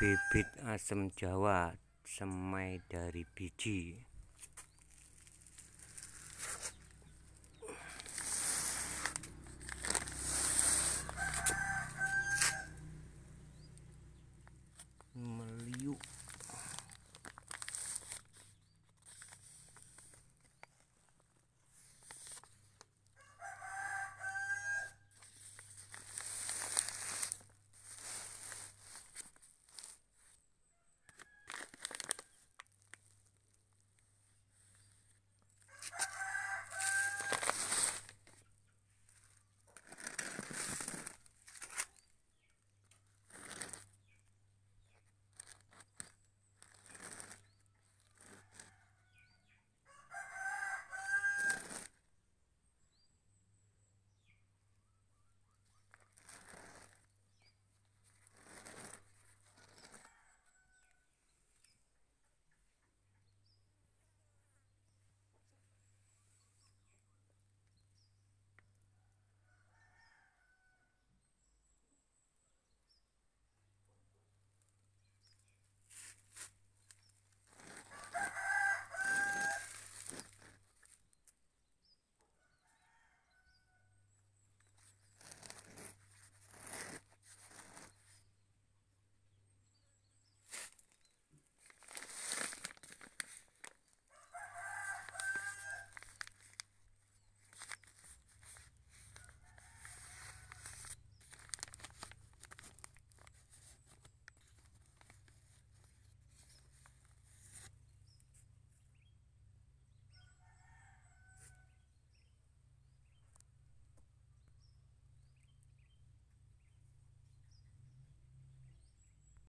Bibit asam jawa semai dari biji